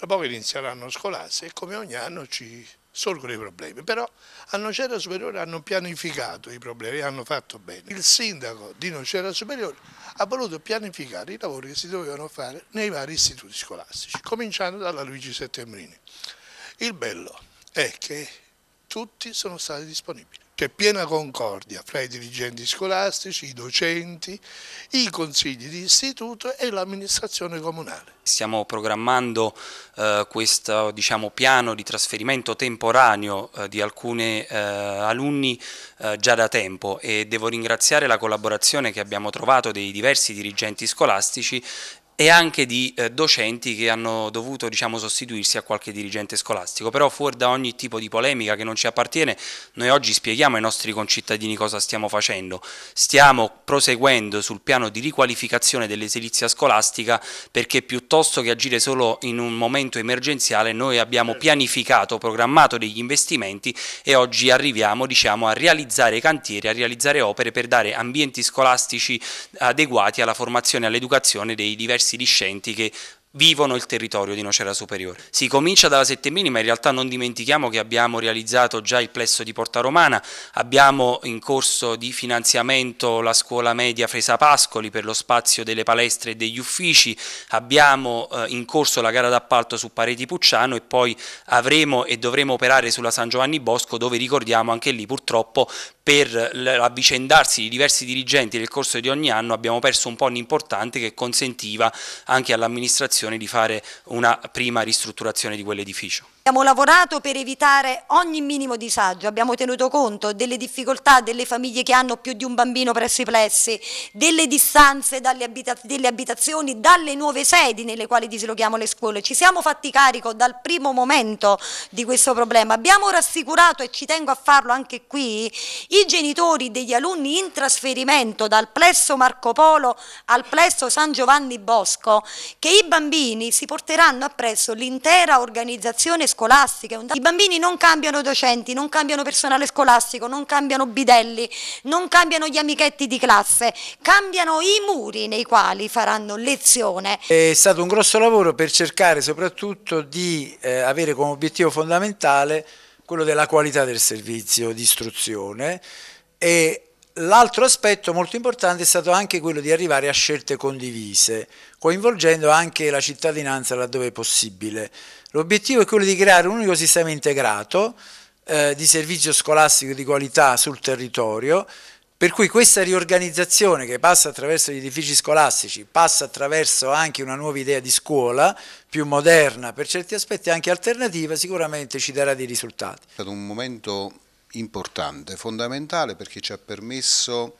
tra poco inizia l'anno scolastico e come ogni anno ci sorgono i problemi, però a Nocera Superiore hanno pianificato i problemi, hanno fatto bene. Il sindaco di Nocera Superiore ha voluto pianificare i lavori che si dovevano fare nei vari istituti scolastici, cominciando dalla Luigi Settembrini. Il bello è che tutti sono stati disponibili. C'è piena concordia fra i dirigenti scolastici, i docenti, i consigli di istituto e l'amministrazione comunale. Stiamo programmando eh, questo diciamo, piano di trasferimento temporaneo eh, di alcuni eh, alunni eh, già da tempo e devo ringraziare la collaborazione che abbiamo trovato dei diversi dirigenti scolastici e anche di eh, docenti che hanno dovuto diciamo, sostituirsi a qualche dirigente scolastico. Però fuori da ogni tipo di polemica che non ci appartiene, noi oggi spieghiamo ai nostri concittadini cosa stiamo facendo. Stiamo proseguendo sul piano di riqualificazione dell'esilizia scolastica perché piuttosto che agire solo in un momento emergenziale noi abbiamo certo. pianificato, programmato degli investimenti e oggi arriviamo diciamo, a realizzare cantieri, a realizzare opere per dare ambienti scolastici adeguati alla formazione e all'educazione dei diversi stessi discenti che vivono il territorio di Nocera Superiore. Si comincia dalla Sette Mini, ma in realtà non dimentichiamo che abbiamo realizzato già il plesso di Porta Romana, abbiamo in corso di finanziamento la scuola media Fresa Pascoli per lo spazio delle palestre e degli uffici, abbiamo eh, in corso la gara d'appalto su Pareti Pucciano e poi avremo e dovremo operare sulla San Giovanni Bosco dove ricordiamo anche lì purtroppo per l'avvicendarsi di diversi dirigenti nel corso di ogni anno abbiamo perso un po' importante che consentiva anche all'amministrazione condizioni di fare una prima ristrutturazione di quell'edificio. Abbiamo lavorato per evitare ogni minimo disagio, abbiamo tenuto conto delle difficoltà delle famiglie che hanno più di un bambino presso i plessi, delle distanze dalle abita abitazioni, dalle nuove sedi nelle quali dislochiamo le scuole. Ci siamo fatti carico dal primo momento di questo problema. Abbiamo rassicurato, e ci tengo a farlo anche qui, i genitori degli alunni in trasferimento dal plesso Marco Polo al plesso San Giovanni Bosco che i bambini si porteranno appresso l'intera organizzazione scolastiche. I bambini non cambiano docenti, non cambiano personale scolastico, non cambiano bidelli, non cambiano gli amichetti di classe, cambiano i muri nei quali faranno lezione. È stato un grosso lavoro per cercare soprattutto di eh, avere come obiettivo fondamentale quello della qualità del servizio di istruzione e L'altro aspetto molto importante è stato anche quello di arrivare a scelte condivise, coinvolgendo anche la cittadinanza laddove possibile. L'obiettivo è quello di creare un unico sistema integrato eh, di servizio scolastico di qualità sul territorio, per cui questa riorganizzazione che passa attraverso gli edifici scolastici, passa attraverso anche una nuova idea di scuola, più moderna per certi aspetti, anche alternativa, sicuramente ci darà dei risultati. È stato un momento importante, fondamentale perché ci ha permesso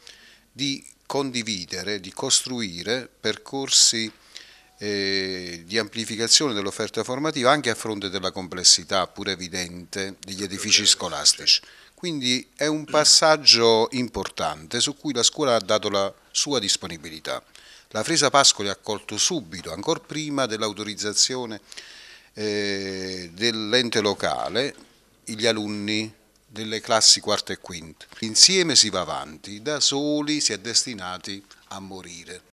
di condividere, di costruire percorsi eh, di amplificazione dell'offerta formativa anche a fronte della complessità pur evidente degli edifici scolastici. Quindi è un passaggio importante su cui la scuola ha dato la sua disponibilità. La Fresa Pascoli ha accolto subito, ancora prima dell'autorizzazione eh, dell'ente locale, gli alunni delle classi quarta e quinta. Insieme si va avanti, da soli si è destinati a morire.